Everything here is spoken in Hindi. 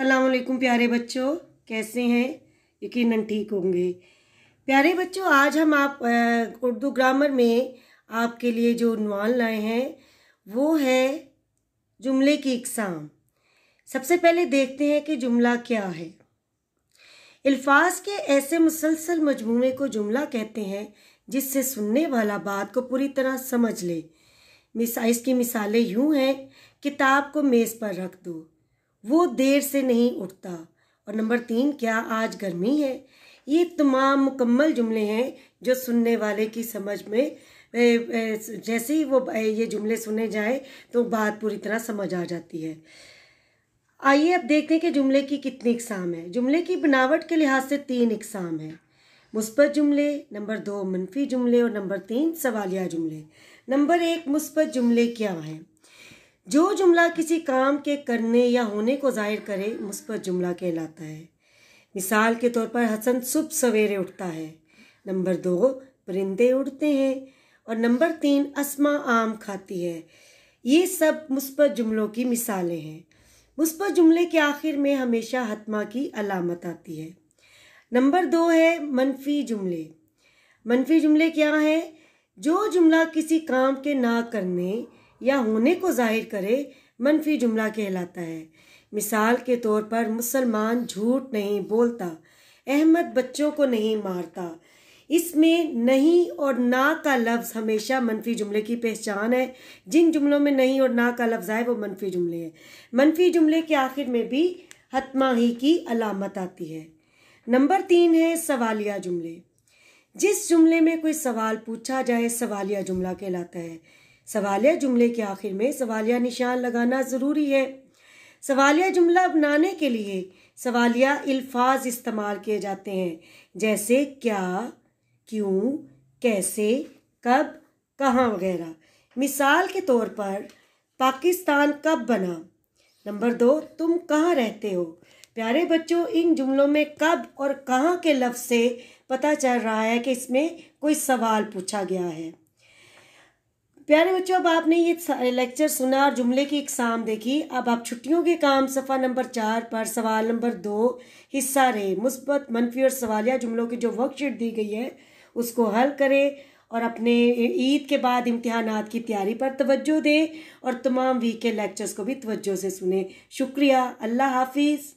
अल्लाम प्यारे बच्चों कैसे हैं यकीनन ठीक होंगे प्यारे बच्चों आज हम आप उर्दू ग्रामर में आपके लिए जो नवान लाए हैं वो है जुमले की इकसाम सबसे पहले देखते हैं कि जुमला क्या है अल्फाज के ऐसे मुसलसल मजमू को जुमला कहते हैं जिससे सुनने वाला बात को पूरी तरह समझ ले मिसा इसकी मिसालें यूँ हैं किताब को मेज़ पर रख दो वो देर से नहीं उठता और नंबर तीन क्या आज गर्मी है ये तमाम मुकम्मल जुमले हैं जो सुनने वाले की समझ में जैसे ही वो ये जुमले सुने जाए तो बात पूरी तरह समझ आ जाती है आइए अब देखते हैं कि जुमले की कितनी इकसाम है जुमले की बनावट के लिहाज से तीन इकसाम है मुस्बत जुमले नंबर दो मनफी जुमले और नंबर तीन सवालिया जुमले नंबर एक मुस्बत जुमले क्या हैं जो जुमला किसी काम के करने या होने को जाहिर करे पर जुमला कहलाता है मिसाल के तौर पर हसन सुबह सवेरे उठता है नंबर दो परिंदे उड़ते हैं और नंबर तीन असमा आम खाती है ये सब मुस्बत जुमलों की मिसालें हैं मुस्बत जुमले के आखिर में हमेशा हतमा की अलामत आती है नंबर दो है मनफी जुमले मनफी जुमले क्या हैं जो जुमला किसी काम के ना करने या होने को जाहिर करे मनफी जुमला कहलाता है मिसाल के तौर पर मुसलमान झूठ नहीं बोलता अहमद बच्चों को नहीं मारता इसमें नहीं और ना का लफ्ज़ हमेशा मनफी जुमले की पहचान है जिन जुमलों में नहीं और ना का लफ्ज़ आए वो मनफी जुमले हैं मनफी जुमले के आखिर में भी हतमा ही की अलामत आती है नंबर तीन है सवालिया जुमले जिस जुमले में कोई सवाल पूछा जाए सवालिया जुमला कहलाता है सवालिया जुमले के आखिर में सवालिया निशान लगाना ज़रूरी है सवालिया जुमला अपनाने के लिए सवालिया अल्फाज इस्तेमाल किए जाते हैं जैसे क्या क्यों कैसे कब कहाँ वगैरह मिसाल के तौर पर पाकिस्तान कब बना नंबर दो तुम कहाँ रहते हो प्यारे बच्चों इन जुमलों में कब और कहाँ के लफ्ज़ से पता चल रहा है कि इसमें कोई सवाल पूछा गया है प्यारे बच्चों अब आपने ये लेक्चर सुना और जुमले की इकसाम देखी अब आप छुट्टियों के काम सफ़ा नंबर चार पर सवाल नंबर दो हिस्सा रहे मुस्बत मनफी और सवालिया जुमलों की जो वर्कशीट दी गई है उसको हल करें और अपने ईद के बाद इम्तहान की तैयारी पर तवज्जो दें और तमाम वीक के लेक्चर्स को भी तवज्जो से सुने शुक्रिया अल्लाह हाफिज़